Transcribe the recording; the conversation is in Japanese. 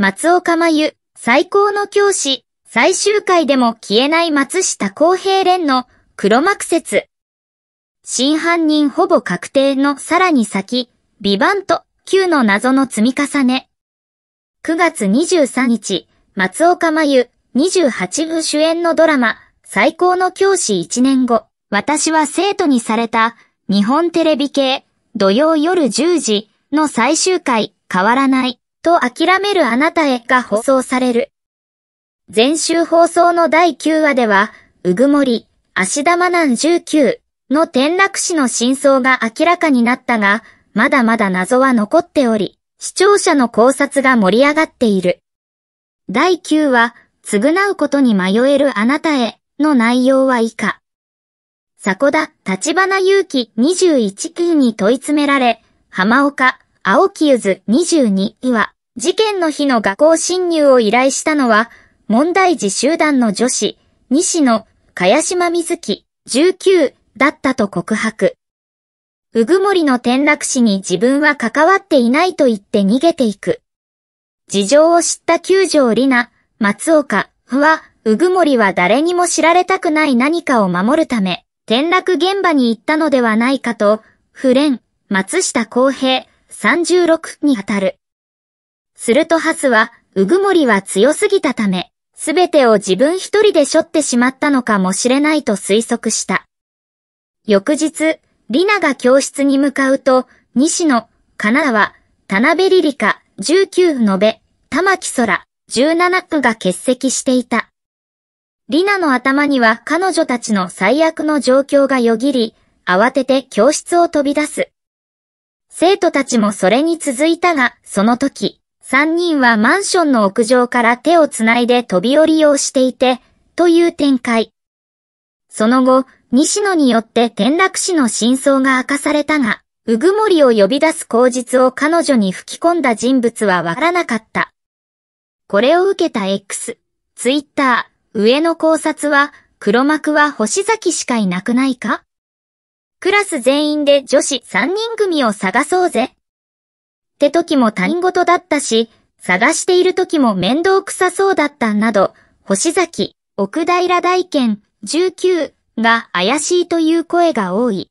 松岡真由、最高の教師、最終回でも消えない松下洸平連の黒幕説。真犯人ほぼ確定のさらに先、ビバント Q の謎の積み重ね。9月23日、松岡真由、28部主演のドラマ、最高の教師1年後、私は生徒にされた、日本テレビ系、土曜夜10時の最終回、変わらない。と諦めるあなたへが放送される。前週放送の第9話では、うぐもり、足玉難。19の転落死の真相が明らかになったが、まだまだ謎は残っており、視聴者の考察が盛り上がっている。第9話、償うことに迷えるあなたへの内容は以下。迫田、立花祐希21期に問い詰められ、浜岡、青木ゆず22は、事件の日の学校侵入を依頼したのは、問題児集団の女子、西野、茅島みず19だったと告白。うぐもりの転落死に自分は関わっていないと言って逃げていく。事情を知った九条里奈、松岡は、うぐもりは誰にも知られたくない何かを守るため、転落現場に行ったのではないかと、フレン、松下公平、36に当たる。するとハスは、うぐもりは強すぎたため、すべてを自分一人で背負ってしまったのかもしれないと推測した。翌日、リナが教室に向かうと、西野、金ダは、田辺リリカ、19のべ、玉木空、17区が欠席していた。リナの頭には彼女たちの最悪の状況がよぎり、慌てて教室を飛び出す。生徒たちもそれに続いたが、その時、三人はマンションの屋上から手をつないで飛び降りをしていて、という展開。その後、西野によって転落死の真相が明かされたが、うぐもりを呼び出す口実を彼女に吹き込んだ人物はわからなかった。これを受けた X、Twitter、上の考察は、黒幕は星崎しかいなくないかクラス全員で女子3人組を探そうぜ。って時も他人事だったし、探している時も面倒くさそうだったなど、星崎、奥平大県、19が怪しいという声が多い。